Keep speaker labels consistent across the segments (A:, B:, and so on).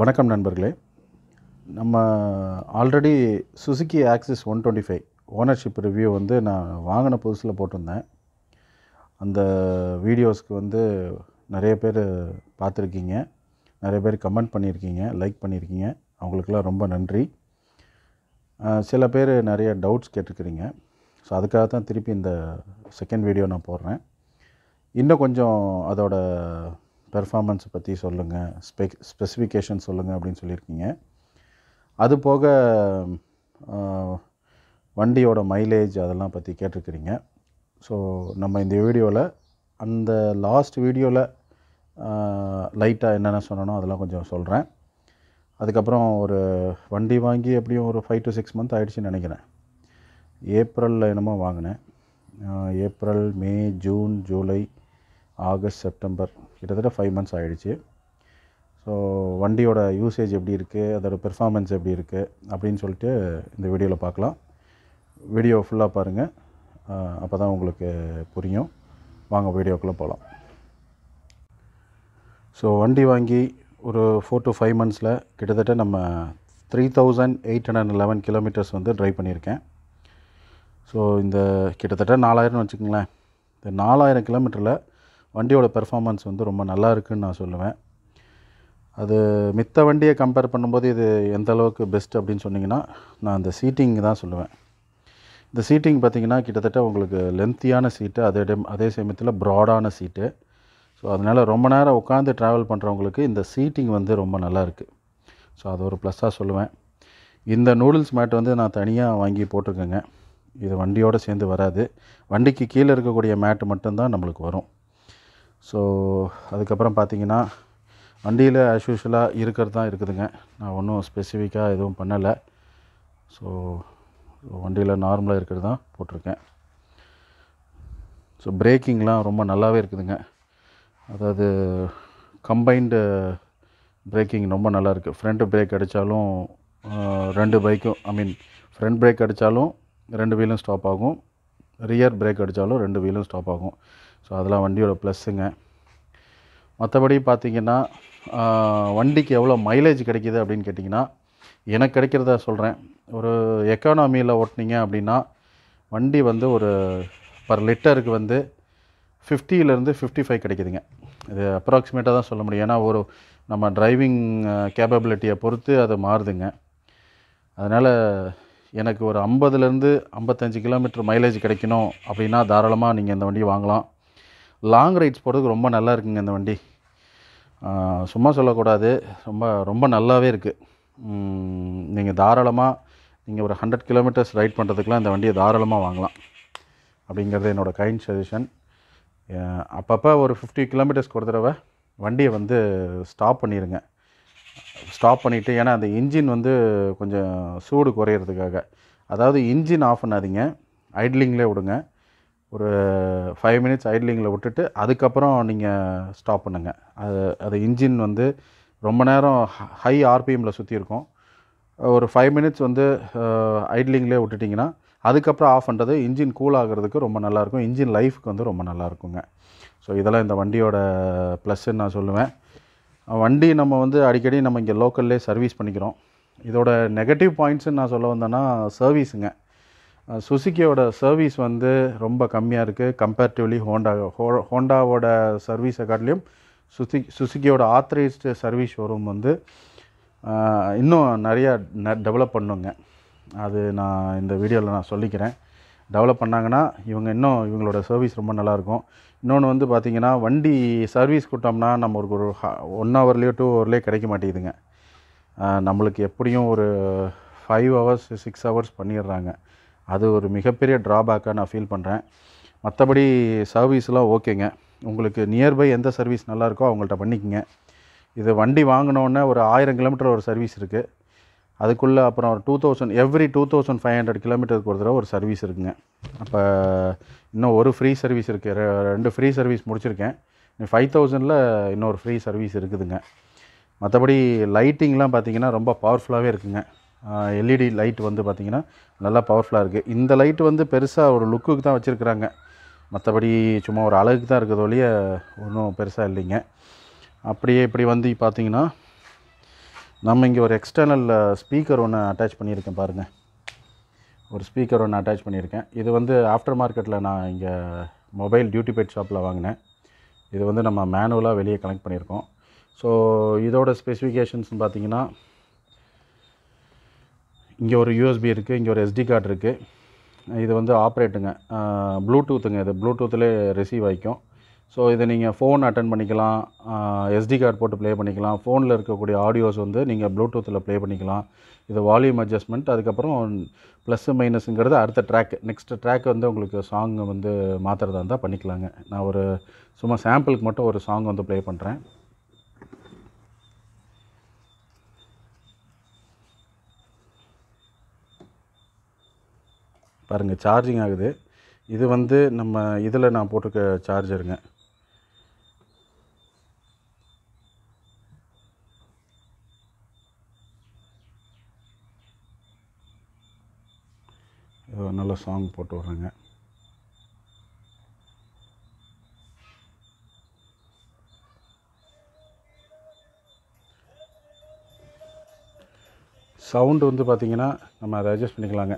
A: வணக்கம் நண்பர்களே நம்ம already Suzuki Access one twenty five ownership review வந்து நான் வாங்கின புதுசில் போட்டிருந்தேன் அந்த வீடியோஸ்க்கு வந்து நிறைய பேர் பார்த்துருக்கீங்க நிறைய பேர் கமெண்ட் பண்ணியிருக்கீங்க லைக் பண்ணியிருக்கீங்க அவங்களுக்கெல்லாம் ரொம்ப நன்றி சில பேர் நிறைய டவுட்ஸ் கேட்டிருக்கிறீங்க ஸோ அதுக்காக தான் திருப்பி இந்த செகண்ட் வீடியோ நான் போடுறேன் இன்னும் கொஞ்சம் அதோடய பெர்ஃபார்மன்ஸை பற்றி சொல்லுங்கள் ஸ்பெக் ஸ்பெசிஃபிகேஷன் சொல்லுங்கள் அப்படின்னு சொல்லியிருக்கீங்க அது போக வண்டியோட மைலேஜ் அதெல்லாம் பற்றி கேட்டிருக்கிறீங்க ஸோ நம்ம இந்த வீடியோவில் அந்த லாஸ்ட் வீடியோவில் லைட்டாக என்னென்ன சொன்னனோ அதெல்லாம் கொஞ்சம் சொல்கிறேன் அதுக்கப்புறம் ஒரு வண்டி வாங்கி எப்படியும் ஒரு ஃபைவ் டு சிக்ஸ் மந்த் ஆகிடுச்சின்னு நினைக்கிறேன் ஏப்ரலில் என்னமோ வாங்கினேன் April May June July August September கிட்டத்தட்ட ஃபைவ் மந்த்ஸ் ஆகிடுச்சு ஸோ வண்டியோட யூசேஜ் எப்படி இருக்குது அதோடய பெர்ஃபார்மன்ஸ் எப்படி இருக்குது அப்படின்னு சொல்லிட்டு இந்த வீடியோவில் பார்க்கலாம் வீடியோ ஃபுல்லாக பாருங்கள் அப்போ தான் உங்களுக்கு புரியும் வாங்க வீடியோக்குள்ளே போகலாம் ஸோ வண்டி வாங்கி ஒரு ஃபோர் டு ஃபைவ் மந்த்ஸில் கிட்டத்தட்ட நம்ம three thousand eight hundred and eleven kilometres வந்து ட்ரைவ் பண்ணியிருக்கேன் ஸோ இந்த கிட்டத்தட்ட நாலாயிரம்னு வச்சுக்கோங்களேன் இந்த நாலாயிரம் கிலோமீட்டரில் வண்டியோட பெர்ஃபார்மன்ஸ் வந்து ரொம்ப நல்லா இருக்குதுன்னு நான் சொல்லுவேன் அது மித்த வண்டியை கம்பேர் பண்ணும்போது இது எந்த அளவுக்கு பெஸ்ட் அப்படின்னு சொன்னிங்கன்னா நான் அந்த சீட்டிங் தான் சொல்லுவேன் இந்த சீட்டிங் பார்த்திங்கன்னா கிட்டத்தட்ட உங்களுக்கு லென்த்தியான சீட்டு அதே டைம் அதே சமயத்தில் ப்ராடான சீட்டு ஸோ அதனால் ரொம்ப நேரம் உட்காந்து ட்ராவல் பண்ணுறவங்களுக்கு இந்த சீட்டிங் வந்து ரொம்ப நல்லாயிருக்கு ஸோ அது ஒரு ப்ளஸ்ஸாக சொல்லுவேன் இந்த நூடுல்ஸ் மேட் வந்து நான் தனியாக வாங்கி போட்டிருக்கேங்க இது வண்டியோடு சேர்ந்து வராது வண்டிக்கு கீழே இருக்கக்கூடிய மேட்டு மட்டும்தான் நம்மளுக்கு வரும் ஸோ அதுக்கப்புறம் பார்த்தீங்கன்னா வண்டியில் ஆஸ் யூஷுவலாக இருக்கிறது தான் இருக்குதுங்க நான் ஒன்றும் ஸ்பெசிஃபிக்காக எதுவும் பண்ணலை ஸோ வண்டியில் நார்மலாக இருக்கிறது தான் போட்டிருக்கேன் ஸோ பிரேக்கிங்லாம் ரொம்ப நல்லாவே இருக்குதுங்க அதாவது கம்பைண்டு பிரேக்கிங் ரொம்ப நல்லா இருக்குது ஃப்ரண்ட் பிரேக் அடித்தாலும் ரெண்டு பைக்கும் ஐ மீன் ஃப்ரண்ட் பிரேக் அடித்தாலும் ரெண்டு வீலும் ஸ்டாப் ஆகும் ரியர் பிரேக் அடித்தாலும் ரெண்டு வீலும் ஸ்டாப் ஆகும் ஸோ அதெல்லாம் வண்டியோட ப்ளஸ்ஸுங்க மற்றபடி பார்த்திங்கன்னா வண்டிக்கு எவ்வளோ மைலேஜ் கிடைக்கிது அப்படின்னு கேட்டிங்கன்னா எனக்கு கிடைக்கிறத சொல்கிறேன் ஒரு எக்கானமியில் ஓட்டினீங்க அப்படின்னா வண்டி வந்து ஒரு பர் லிட்டருக்கு வந்து ஃபிஃப்டியிலேருந்து ஃபிஃப்டி ஃபைவ் கிடைக்குதுங்க இது அப்ராக்சிமேட்டாக தான் சொல்ல முடியும் ஏன்னா ஒரு நம்ம டிரைவிங் கேப்பபிலிட்டியை பொறுத்து அது மாறுதுங்க அதனால் எனக்கு ஒரு ஐம்பதுலேருந்து ஐம்பத்தஞ்சு கிலோமீட்டர் மைலேஜ் கிடைக்கணும் அப்படின்னா தாராளமாக நீங்கள் இந்த வண்டி வாங்கலாம் லாங் ரைட்ஸ் போகிறதுக்கு ரொம்ப நல்லா இருக்குங்க இந்த வண்டி சும்மா சொல்லக்கூடாது ரொம்ப ரொம்ப நல்லாவே இருக்குது நீங்கள் தாராளமாக நீங்கள் ஒரு ஹண்ட்ரட் கிலோமீட்டர்ஸ் ரைட் பண்ணுறதுக்குலாம் இந்த வண்டியை தாராளமாக வாங்கலாம் அப்படிங்கிறது என்னோடய கைண்ட் சஜஷன் அப்பப்போ ஒரு ஃபிஃப்டி கிலோமீட்டர்ஸ் ஒரு தடவை வண்டியை வந்து ஸ்டாப் பண்ணிடுங்க ஸ்டாப் பண்ணிவிட்டு ஏன்னா அந்த இன்ஜின் வந்து கொஞ்சம் சூடு குறையிறதுக்காக அதாவது இன்ஜின் ஆஃப் பண்ணாதீங்க ஐட்லிங்லேயே விடுங்க ஒரு ஃபைவ் மினிட்ஸ் ஐட்லிங்கில் விட்டுட்டு அதுக்கப்புறம் நீங்கள் ஸ்டாப் பண்ணுங்கள் அது அது இன்ஜின் வந்து ரொம்ப நேரம் ஹை ஆர்பிஎம்மில் சுற்றி இருக்கும் ஒரு ஃபைவ் மினிட்ஸ் வந்து ஐட்லிங்லேயே விட்டுட்டிங்கன்னா அதுக்கப்புறம் ஆஃப் பண்ணுறது இன்ஜின் கூல் ஆகிறதுக்கு ரொம்ப நல்லாயிருக்கும் இன்ஜின் லைஃப்க்கு வந்து ரொம்ப நல்லாயிருக்குங்க ஸோ இதெல்லாம் இந்த வண்டியோட ப்ளஸ்ன்னு நான் சொல்லுவேன் வண்டி நம்ம வந்து அடிக்கடி நம்ம இங்கே லோக்கல்லே சர்வீஸ் பண்ணிக்கிறோம் இதோட நெகட்டிவ் பாயிண்ட்ஸுன்னு நான் சொல்ல வந்தேன்னா சர்வீஸுங்க சுசுக்கியோட சர்வீஸ் வந்து ரொம்ப கம்மியாக இருக்குது கம்பேர்டிவ்லி ஹோண்டா ஹோ ஹோண்டாவோட சர்வீஸை காட்டிலையும் சுசி சுசுக்கியோட ஆத்தரைஸ்டு சர்வீஸ் ஷோரூம் வந்து இன்னும் நிறையா டெவலப் பண்ணுங்க அது நான் இந்த வீடியோவில் நான் சொல்லிக்கிறேன் டெவலப் பண்ணாங்கன்னா இவங்க இன்னும் இவங்களோட சர்வீஸ் ரொம்ப நல்லாயிருக்கும் இன்னொன்று வந்து பார்த்திங்கன்னா வண்டி சர்வீஸ் கொடுத்தோம்னா நம்ம ஒரு ஒரு ஒன் ஹவர்லேயோ டூ ஹவர்லேயே கிடைக்க மாட்டேங்குதுங்க நம்மளுக்கு எப்படியும் ஒரு ஃபைவ் ஹவர்ஸ் சிக்ஸ் ஹவர்ஸ் பண்ணிடுறாங்க அது ஒரு மிகப்பெரிய ட்ராபேக்காக நான் ஃபீல் பண்ணுறேன் மற்றபடி சர்வீஸ்லாம் ஓகேங்க உங்களுக்கு நியர்பை எந்த சர்வீஸ் நல்லாயிருக்கோ அவங்கள்ட்ட பண்ணிக்கோங்க இது வண்டி வாங்கினோன்னே ஒரு ஆயிரம் கிலோமீட்டர் ஒரு சர்வீஸ் இருக்குது அதுக்குள்ளே அப்புறம் ஒரு two thousand every two thousand five hundred கிலோமீட்டருக்கு ஒரு தடவை ஒரு சர்வீஸ் இருக்குங்க அப்போ இன்னும் ஒரு ஃப்ரீ சர்வீஸ் இருக்குது ரெண்டு ஃப்ரீ சர்வீஸ் முடிச்சிருக்கேன் ஃபைவ் தௌசண்டில் இன்னொரு ஃப்ரீ சர்வீஸ் இருக்குதுங்க மற்றபடி லைட்டிங்லாம் பார்த்திங்கன்னா ரொம்ப பவர்ஃபுல்லாகவே இருக்குதுங்க எல்இடி லைட் e வந்து பார்த்திங்கன்னா நல்லா பவர்ஃபுல்லாக இருக்குது இந்த லைட் வந்து பெருசாக ஒரு லுக்குக்கு தான் வச்சுருக்குறாங்க மற்றபடி சும்மா ஒரு அழகுக்கு தான் இருக்கிறது ஒழிய ஒன்றும் பெருசாக இல்லைங்க அப்படியே இப்படி வந்து பார்த்திங்கன்னா நம்ம இங்கே ஒரு எக்ஸ்டர்னல் ஸ்பீக்கர் ஒன்று அட்டாச் பண்ணியிருக்கேன் பாருங்கள் ஒரு ஸ்பீக்கர் ஒன்று அட்டாச் பண்ணியிருக்கேன் இது வந்து ஆஃப்டர் மார்க்கெட்டில் நான் இங்கே மொபைல் டியூட்டி பேட் ஷாப்பில் வாங்கினேன் இது வந்து நம்ம மேனுவலாக வெளியே கனெக்ட் பண்ணியிருக்கோம் ஸோ இதோட ஸ்பெசிஃபிகேஷன்ஸ்னு பார்த்திங்கன்னா இங்கே ஒரு யூஎஸ்பி இருக்குது இங்கே ஒரு எஸ்டி கார்டு இருக்குது இது வந்து ஆப்ரேட்டுங்க ப்ளூடூத்துங்க இது ப்ளூடூத்துலேயே ரிசீவ் ஆகிக்கும் ஸோ இதை நீங்கள் ஃபோன் அட்டன் பண்ணிக்கலாம் எஸ்டி கார்டு போட்டு ப்ளே பண்ணிக்கலாம் ஃபோனில் இருக்கக்கூடிய ஆடியோஸ் வந்து நீங்கள் ப்ளூடூத்தில் ப்ளே பண்ணிக்கலாம் இது வால்யூம் அட்ஜஸ்ட்மெண்ட் அதுக்கப்புறம் ப்ளஸ்ஸு மைனஸுங்கிறது அடுத்த ட்ராக் நெக்ஸ்ட்டு ட்ராக் வந்து உங்களுக்கு சாங் வந்து மாற்றுறதா இருந்தால் பண்ணிக்கலாங்க நான் ஒரு சும்மா சாம்பிளுக்கு மட்டும் ஒரு சாங் வந்து ப்ளே பண்ணுறேன் பாருங்கள் சார்ஜிங் ஆகுது இது வந்து நம்ம இதில் நான் போட்டிருக்க சார்ஜருங்க நல்ல சாங் போட்டு வர்றேங்க சவுண்டு வந்து பார்த்திங்கன்னா நம்ம அதை அட்ஜஸ்ட் பண்ணிக்கலாங்க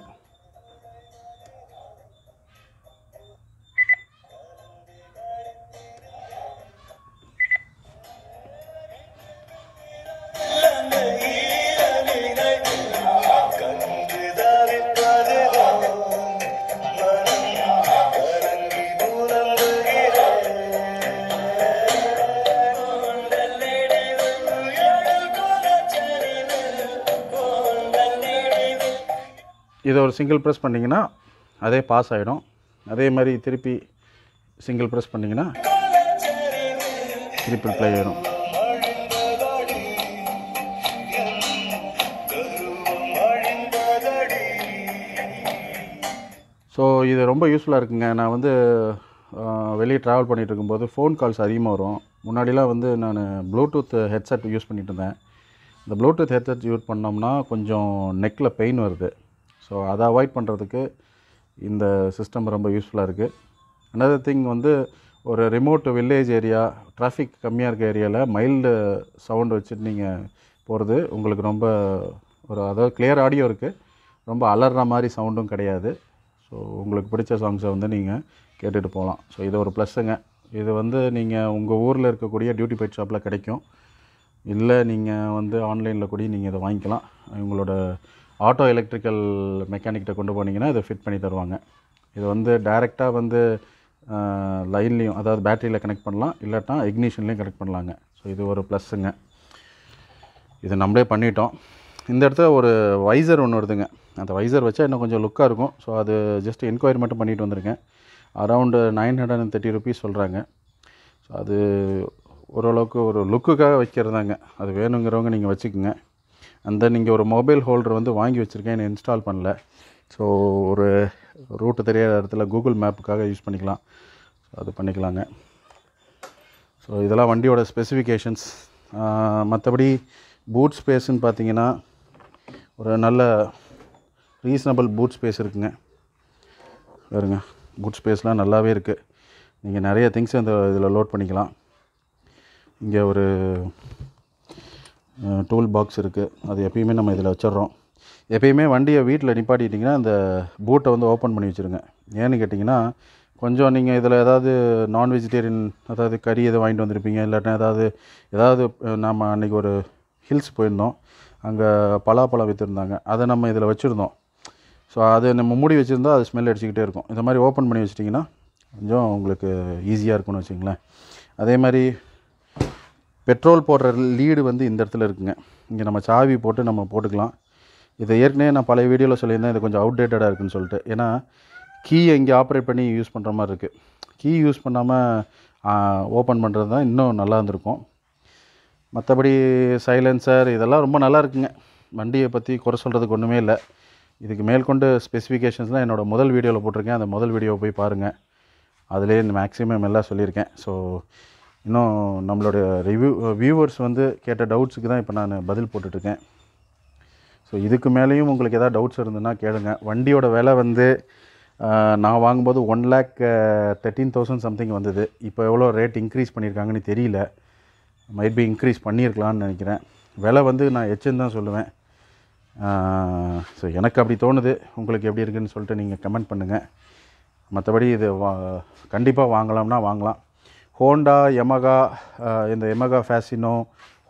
A: இதை ஒரு சிங்கிள் ப்ரெஸ் பண்ணிங்கன்னா அதே பாஸ் ஆகிடும் அதே மாதிரி திருப்பி சிங்கிள் ப்ரெஸ் பண்ணிங்கன்னா திருப்பி ப்ளே ஆகிடும் ஸோ இது ரொம்ப யூஸ்ஃபுல்லாக இருக்குங்க நான் வந்து வெளியே ட்ராவல் பண்ணிகிட்டு இருக்கும்போது ஃபோன் கால்ஸ் அதிகமாக வரும் முன்னாடிலாம் வந்து நான் ப்ளூடூத் ஹெட்செட் யூஸ் பண்ணிகிட்டு இருந்தேன் இந்த ப்ளூடூத் ஹெட்செட் யூஸ் பண்ணோம்னா கொஞ்சம் நெக்கில் பெயின் வருது ஸோ அதை அவாய்ட் பண்ணுறதுக்கு இந்த சிஸ்டம் ரொம்ப யூஸ்ஃபுல்லாக இருக்குது அனதர் திங் வந்து ஒரு ரிமோட் வில்லேஜ் ஏரியா டிராஃபிக் கம்மியாக இருக்க ஏரியாவில் மைல்டு சவுண்ட் வச்சுட்டு நீங்கள் போகிறது உங்களுக்கு ரொம்ப ஒரு அதாவது கிளியர் ஆடியோ இருக்குது ரொம்ப அலறுற மாதிரி சவுண்டும் கிடையாது ஸோ உங்களுக்கு பிடிச்ச சாங்ஸை வந்து நீங்கள் கேட்டுகிட்டு போகலாம் ஸோ இது ஒரு ப்ளஸ்ஸுங்க இது வந்து நீங்கள் உங்கள் ஊரில் இருக்கக்கூடிய டியூட்டி பைட் ஷாப்பில் கிடைக்கும் இல்லை நீங்கள் வந்து ஆன்லைனில் கூட நீங்கள் இதை வாங்கிக்கலாம் உங்களோட ஆட்டோ எலக்ட்ரிக்கல் மெக்கானிக்கிட்ட கொண்டு போனீங்கன்னா இதை ஃபிட் பண்ணி தருவாங்க இது வந்து டைரெக்டாக வந்து லைன்லேயும் அதாவது பேட்டரியில் கனெக்ட் பண்ணலாம் இல்லாட்டா இக்னிஷன்லேயும் கனெக்ட் பண்ணலாங்க ஸோ இது ஒரு ப்ளஸ்ஸுங்க இது நம்மளே பண்ணிட்டோம் இந்த இடத்துல ஒரு வைசர் ஒன்று வருதுங்க அந்த வைசர் வச்சா இன்னும் கொஞ்சம் லுக்காக இருக்கும் ஸோ அது ஜஸ்ட் என்கொயரி மட்டும் பண்ணிட்டு வந்திருக்கேன் around nine hundred and thirty rupees சொல்கிறாங்க ஸோ அது ஓரளவுக்கு ஒரு லுக்குக்காக வைக்கிறதாங்க அது வேணுங்கிறவங்க நீங்கள் வச்சுக்கோங்க அந்த நீங்கள் ஒரு மொபைல் ஹோல்டர் வந்து வாங்கி வச்சுருக்கேன் என்னை இன்ஸ்டால் பண்ணல ஸோ ஒரு ரூட்டு தெரியாத இடத்துல கூகுள் மேப்புக்காக யூஸ் பண்ணிக்கலாம் ஸோ அது பண்ணிக்கலாங்க ஸோ இதெல்லாம் வண்டியோட ஸ்பெசிஃபிகேஷன்ஸ் மற்றபடி பூட் ஸ்பேஸ்ன்னு பார்த்தீங்கன்னா ஒரு நல்ல ரீசனபிள் பூட் ஸ்பேஸ் இருக்குங்க வருங்க பூட் ஸ்பேஸ்லாம் நல்லாவே இருக்குது நீங்கள் நிறைய திங்ஸ் அந்த இதில் லோட் பண்ணிக்கலாம் இங்கே ஒரு டூல் பாக்ஸ் இருக்குது அது எப்பயுமே நம்ம இதில் வச்சிட்றோம் எப்பயுமே வண்டியை வீட்டில் நிப்பாட்டிட்டிங்கன்னா அந்த பூட்டை வந்து ஓப்பன் பண்ணி வச்சுருங்க ஏன்னு கேட்டிங்கன்னா கொஞ்சம் நீங்கள் இதில் ஏதாவது நான் வெஜிடேரியன் அதாவது கறி எதை வாங்கிட்டு வந்திருப்பீங்க இல்லாட்டா ஏதாவது ஏதாவது நாம் அன்றைக்கி ஒரு ஹில்ஸ் போயிருந்தோம் அங்கே பலாப்பழம் விற்றுருந்தாங்க அதை நம்ம இதில் வச்சுருந்தோம் ஸோ அதை நம்ம மூடி வச்சுருந்தா அது ஸ்மெல் அடிச்சுக்கிட்டே இருக்கும் இந்த மாதிரி ஓப்பன் பண்ணி வச்சிட்டிங்கன்னா கொஞ்சம் உங்களுக்கு ஈஸியாக இருக்கும்னு வச்சுங்களேன் அதே மாதிரி பெட்ரோல் போடுற லீடு வந்து இந்த இடத்துல இருக்குங்க இங்கே நம்ம சாவி போட்டு நம்ம போட்டுக்கலாம் இதை ஏற்கனவே நான் பழைய வீடியோவில் சொல்லியிருந்தேன் இது கொஞ்சம் அவுடேட்டடாக இருக்குன்னு சொல்லிட்டு ஏன்னா கீயை இங்கே ஆப்ரேட் பண்ணி யூஸ் பண்ணுற மாதிரி இருக்குது கீ யூஸ் பண்ணாமல் ஓப்பன் பண்ணுறது தான் இன்னும் நல்லா இருந்திருக்கும் மற்றபடி சைலன்சர் இதெல்லாம் ரொம்ப நல்லா இருக்குங்க வண்டியை பற்றி குறை சொல்கிறதுக்கு ஒன்றுமே இல்லை இதுக்கு மேற்கொண்டு ஸ்பெசிஃபிகேஷன்ஸ்லாம் என்னோடய முதல் வீடியோவில் போட்டிருக்கேன் அந்த முதல் வீடியோவை போய் பாருங்கள் அதிலே மேக்ஸிமம் எல்லாம் சொல்லியிருக்கேன் ஸோ இன்னும் நம்மளோட ரிவ்யூ வியூவர்ஸ் வந்து கேட்ட டவுட்ஸுக்கு தான் இப்போ நான் பதில் போட்டுட்ருக்கேன் ஸோ இதுக்கு மேலேயும் உங்களுக்கு எதாவது டவுட்ஸ் இருந்ததுன்னா கேளுங்க வண்டியோட விலை வந்து நான் வாங்கும்போது one lakh thirteen thousand something வந்தது இப்போ எவ்வளோ ரேட் இன்க்ரீஸ் பண்ணியிருக்காங்கன்னு தெரியல மைட் பி இன்க்ரீஸ் பண்ணியிருக்கலான்னு நினைக்கிறேன் விலை வந்து நான் எச்சுன்னு தான் சொல்லுவேன் ஸோ எனக்கு அப்படி தோணுது உங்களுக்கு எப்படி இருக்குதுன்னு சொல்லிட்டு நீங்கள் கமெண்ட் பண்ணுங்கள் மற்றபடி இது வா கண்டிப்பாக வாங்கலாம்னா வாங்கலாம் ஹோண்டா எமகா இந்த Yamaha Fascino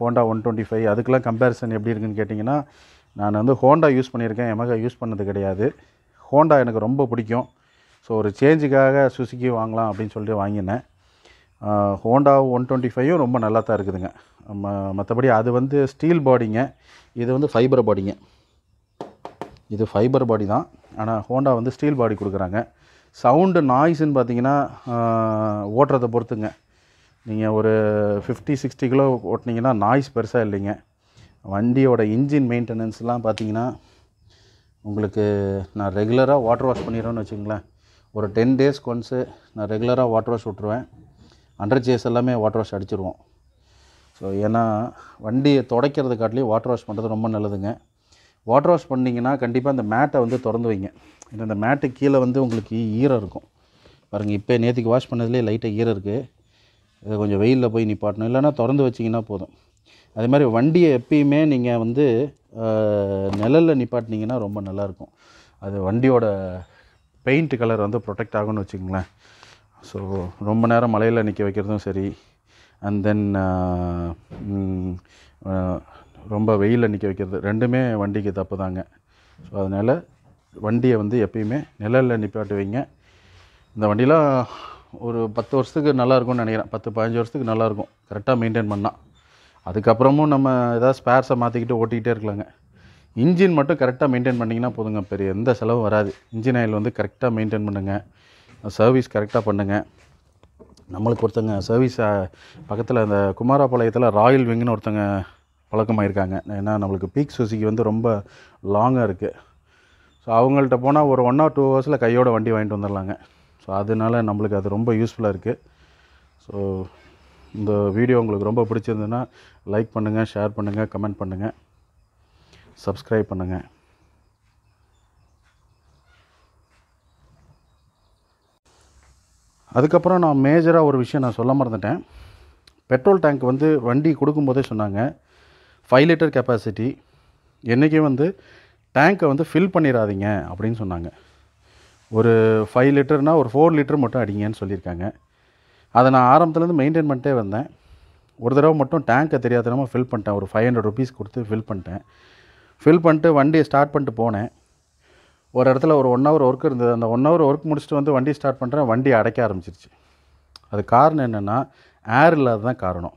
A: Honda one twenty five அதுக்கெலாம் கம்பேரிசன் எப்படி இருக்குன்னு கேட்டிங்கன்னா நான் வந்து ஹோண்டா யூஸ் பண்ணியிருக்கேன் எமகா யூஸ் பண்ணது கிடையாது ஹோண்டா எனக்கு ரொம்ப பிடிக்கும் ஸோ ஒரு சேஞ்சுக்காக சுசுக்கி வாங்கலாம் அப்படின்னு சொல்லிட்டு வாங்கினேன் ஹோண்டா ஒன் டுவெண்ட்டி ஃபைவும் ரொம்ப நல்லா தான் இருக்குதுங்க ம மற்றபடி அது வந்து ஸ்டீல் பாடிங்க இது வந்து ஃபைபர் பாடிங்க இது ஃபைபர் பாடி தான் ஆனால் ஹோண்டா வந்து ஸ்டீல் பாடி கொடுக்குறாங்க சவுண்டு நாய்ஸுன்னு பார்த்தீங்கன்னா ஓட்டுறதை பொறுத்துங்க நீங்கள் ஒரு ஃபிஃப்டி சிக்ஸ்டி கிலோ ஓட்டினீங்கன்னா நாய்ஸ் பெருசாக இல்லைங்க வண்டியோட இன்ஜின் மெயின்டெனன்ஸ்லாம் பார்த்தீங்கன்னா உங்களுக்கு நான் ரெகுலராக வாட்டர் வாஷ் பண்ணிடுறேன்னு வச்சுங்களேன் ஒரு டென் டேஸ்க்கு ஒன்ஸு நான் ரெகுலராக வாட்டர் வாஷ் விட்ருவேன் அண்டர் சேஸ் எல்லாமே வாட்டர் வாஷ் அடிச்சிருவோம் ஸோ ஏன்னா வண்டியை தொடக்கிறது காட்டிலேயே வாட்டர் வாஷ் பண்ணுறது ரொம்ப நல்லதுங்க வாட்டர் வாஷ் பண்ணிங்கன்னா கண்டிப்பாக அந்த மேட்டை வந்து திறந்து வைங்க இந்த மேட்டு கீழே வந்து உங்களுக்கு ஈரம் இருக்கும் பாருங்கள் இப்போ நேற்றுக்கு வாஷ் பண்ணதுலேயே லைட்டாக ஈரம் இருக்குது இதை கொஞ்சம் வெயிலில் போய் நிப்பாட்டணும் இல்லைனா திறந்து வச்சிங்கன்னா போதும் அதே மாதிரி வண்டியை எப்பயுமே நீங்கள் வந்து நிழலில் நிப்பாட்டினீங்கன்னா ரொம்ப நல்லாயிருக்கும் அது வண்டியோட பெயிண்ட் கலர் வந்து ப்ரொடெக்ட் ஆகும்னு வச்சுக்கோங்களேன் ஸோ ரொம்ப நேரம் மலையில் நிற்க வைக்கிறதும் சரி அண்ட் தென் ரொம்ப வெயிலில் நிற்க வைக்கிறது ரெண்டுமே வண்டிக்கு தப்பு தாங்க ஸோ அதனால் வண்டியை வந்து எப்பயுமே நிழலில் நிப்பாட்டு வைங்க இந்த வண்டிலாம் ஒரு பத்து வருஷத்துக்கு நல்லாயிருக்கும்னு நினைக்கிறேன் பத்து பதினஞ்சு வருஷத்துக்கு நல்லாயிருக்கும் கரெக்டாக மெயின்டைன் பண்ணால் அதுக்கப்புறமும் நம்ம ஏதாவது ஸ்பேர்ஸை மாற்றிக்கிட்டு ஓட்டிக்கிட்டே இருக்கலாங்க இன்ஜின் மட்டும் கரெக்டாக மெயின்டைன் பண்ணிங்கன்னா போதுங்க பெரிய எந்த செலவும் வராது இன்ஜின் ஆயில் வந்து கரெக்டாக மெயின்டைன் பண்ணுங்கள் சர்வீஸ் கரெக்டாக பண்ணுங்கள் நம்மளுக்கு ஒருத்தங்க சர்வீஸ் பக்கத்தில் அந்த குமாரபாளையத்தில் ராயல் விங்குன்னு ஒருத்தங்க பழக்கமாக இருக்காங்க ஏன்னா நம்மளுக்கு பீக் சுசிக்கு வந்து ரொம்ப லாங்காக இருக்குது ஸோ அவங்கள்ட்ட போனால் ஒரு ஒன் ஆர் டூ ஹவர்ஸில் கையோட வண்டி வாங்கிட்டு வந்துடலாங்க ஸோ அதனால நம்மளுக்கு அது ரொம்ப யூஸ்ஃபுல்லாக இருக்குது ஸோ இந்த வீடியோ உங்களுக்கு ரொம்ப பிடிச்சிருந்துன்னா லைக் பண்ணுங்கள் ஷேர் பண்ணுங்கள் கமெண்ட் பண்ணுங்கள் சப்ஸ்கிரைப் பண்ணுங்கள் அதுக்கப்புறம் நான் மேஜராக ஒரு விஷயம் நான் சொல்ல மறந்துட்டேன் பெட்ரோல் டேங்க் வந்து வண்டி கொடுக்கும்போதே சொன்னாங்க ஃபைவ் லிட்டர் கெப்பாசிட்டி என்றைக்கே வந்து டேங்க்கை வந்து ஃபில் பண்ணிடாதீங்க அப்படின்னு சொன்னாங்க ஒரு ஃபைவ் லிட்டர்னால் ஒரு ஃபோர் லிட்டர் மட்டும் அடிங்கன்னு சொல்லியிருக்காங்க அதை நான் ஆரம்பத்துலேருந்து மெயின்டைன் பண்ணிட்டே வந்தேன் ஒரு தடவை மட்டும் தெரியாத தெரியாதனமாக ஃபில் பண்ணிட்டேன் ஒரு ஃபைவ் ஹண்ட்ரட் ருபீஸ் கொடுத்து ஃபில் பண்ணிட்டேன் ஃபில் பண்ணிட்டு வண்டியை ஸ்டார்ட் பண்ணிட்டு போனேன் ஒரு இடத்துல ஒரு ஒன் ஹவர் ஒர்க் இருந்தது அந்த ஒன் ஹவர் ஒர்க் முடிச்சுட்டு வந்து வண்டி ஸ்டார்ட் பண்ணுறேன் வண்டி அடைக்க ஆரம்பிச்சிருச்சு அது காரணம் என்னென்னா ஏர் இல்லாத தான் காரணம்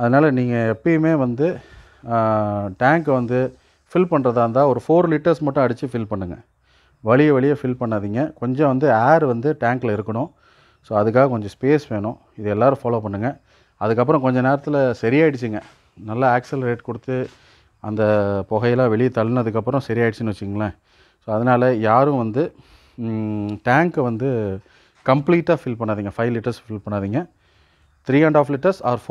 A: அதனால் நீங்கள் எப்பயுமே வந்து டேங்க்கை வந்து ஃபில் பண்ணுறதா இருந்தால் ஒரு ஃபோர் லிட்டர்ஸ் மட்டும் அடித்து ஃபில் பண்ணுங்கள் வழிய வழியே ஃபில் பண்ணாதீங்க கொஞ்சம் வந்து ஏர் வந்து டேங்க்கில் இருக்கணும் ஸோ அதுக்காக கொஞ்சம் ஸ்பேஸ் வேணும் இது எல்லோரும் ஃபாலோ பண்ணுங்கள் அதுக்கப்புறம் கொஞ்சம் நேரத்தில் சரியாயிடுச்சுங்க நல்லா ஆக்சலரேட் கொடுத்து அந்த புகையெல்லாம் வெளியே தள்ளினதுக்கப்புறம் சரியாயிடுச்சுன்னு வச்சுங்களேன் ஸோ அதனால் யாரும் வந்து டேங்க்கை வந்து கம்ப்ளீட்டாக ஃபில் பண்ணாதீங்க ஃபைவ் லிட்டர்ஸ் ஃபில் பண்ணாதீங்க three and half litres or four